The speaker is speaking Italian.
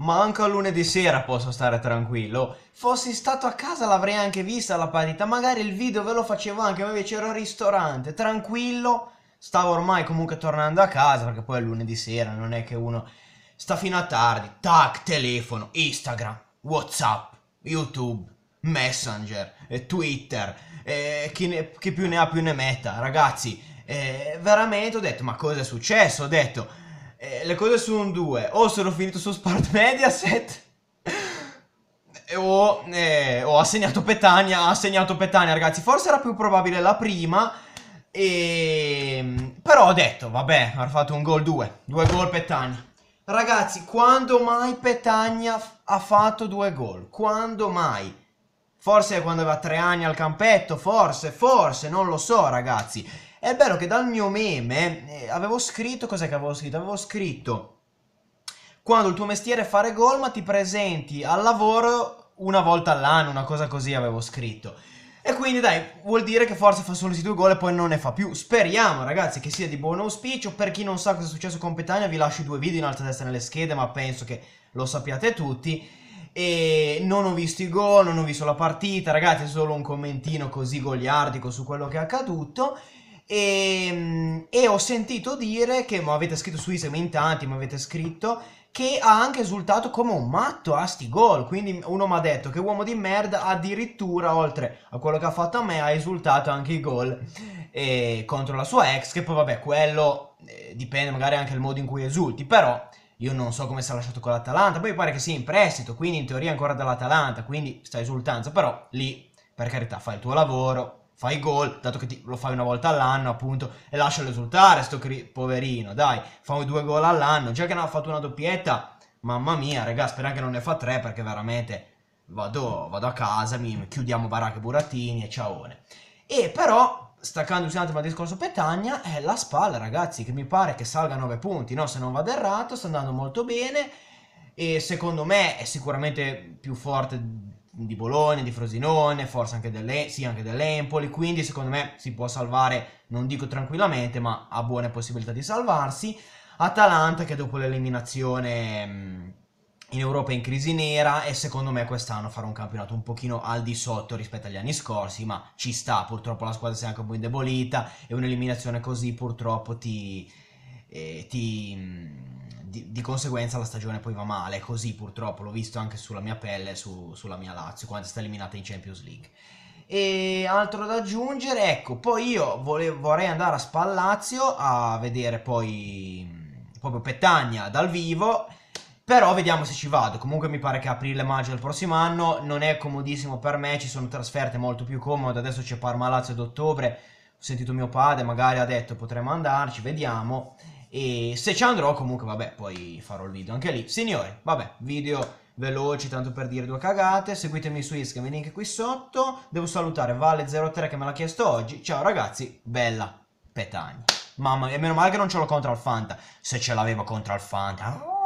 ma anche a lunedì sera posso stare tranquillo. Fossi stato a casa l'avrei anche vista la partita, magari il video ve lo facevo anche, ma invece ero al ristorante, tranquillo, stavo ormai comunque tornando a casa, perché poi è lunedì sera, non è che uno sta fino a tardi, tac, telefono, Instagram, Whatsapp, YouTube, Messenger, eh, Twitter, eh, chi, ne, chi, più ne ha più ne metta, ragazzi, eh, veramente ho detto, ma cosa è successo? Ho detto eh, le cose sono due, o sono finito su Sport Mediaset o, eh, o ha segnato Petania, ha segnato Petania ragazzi, forse era più probabile la prima, e... Ehm, però ho detto vabbè, ha fatto un gol due, due gol Petania. Ragazzi, quando mai Petania ha fatto due gol? Quando mai? Forse quando aveva tre anni al campetto, forse, forse, non lo so ragazzi. È bello che dal mio meme eh, avevo scritto, cos'è che avevo scritto? Avevo scritto, quando il tuo mestiere è fare gol, ma ti presenti al lavoro una volta all'anno, una cosa così avevo scritto. E quindi dai, vuol dire che forse fa solo due gol e poi non ne fa più. Speriamo ragazzi che sia di buon auspicio. Per chi non sa cosa è successo con Petania, vi lascio due video in alto a destra nelle schede, ma penso che lo sappiate tutti. E non ho visto i gol, non ho visto la partita, ragazzi, solo un commentino così goliardico su quello che è accaduto. E, ehm, e, ho sentito dire che mi avete scritto su Instagram in tanti, mi avete scritto che ha anche esultato come un matto a sti gol. Quindi uno mi ha detto che uomo di merda addirittura, oltre a quello che ha fatto a me, ha esultato anche i gol eh, contro la sua ex. Che poi vabbè, quello eh, dipende magari anche dal modo in cui esulti, però... Io non so come si è lasciato con l'Atalanta, poi pare che sia in prestito, quindi in teoria ancora dall'Atalanta, quindi sta esultanza, però lì, per carità, fai il tuo lavoro, fai gol, dato che ti, lo fai una volta all'anno, appunto, e lascialo esultare, sto cri- poverino, dai, fai due gol all'anno, già che ne ha fatto una doppietta, mamma mia, raga, spera che non ne fa tre, perché veramente vado, vado a casa, mi, chiudiamo baracca e burattini e ciaone. E però, staccandosi un attimo dal discorso Petagna, è la spalla, ragazzi, che mi pare che salga a 9 punti, no? Se non vado errato, sta andando molto bene, e secondo me è sicuramente più forte di Bologna, di Frosinone, forse anche, delle, sì, anche dell'Empoli, quindi secondo me si può salvare, non dico tranquillamente, ma ha buone possibilità di salvarsi. Atalanta che dopo l'eliminazione mm, in Europa è in crisi nera e secondo me quest'anno farà un campionato un pochino al di sotto rispetto agli anni scorsi, ma ci sta, purtroppo la squadra si è anche un po' indebolita e un'eliminazione così purtroppo ti... Eh, ti mm, di, di, conseguenza la stagione poi va male, così purtroppo l'ho visto anche sulla mia pelle, su, sulla mia Lazio, quando è stata eliminata in Champions League. E altro da aggiungere, ecco, poi io volevo, vorrei andare a Spallazio a vedere poi proprio Petagna dal vivo, però vediamo se ci vado. Comunque mi pare che aprile-maggio del prossimo anno non è comodissimo per me, ci sono trasferte molto più comode, adesso c'è Parma-Lazio ad ottobre, ho sentito mio padre, magari ha detto potremmo andarci, vediamo. E se ci andrò comunque vabbè poi farò il video anche lì. Signori, vabbè, video veloci tanto per dire due cagate. Seguitemi su Instagram, il link qui sotto. Devo salutare Vale03 che me l'ha chiesto oggi. Ciao ragazzi, bella petagna. Mamma mia, meno male che non ce l'ho contro Alfanta. Se ce l'avevo contro Alfanta... Oh.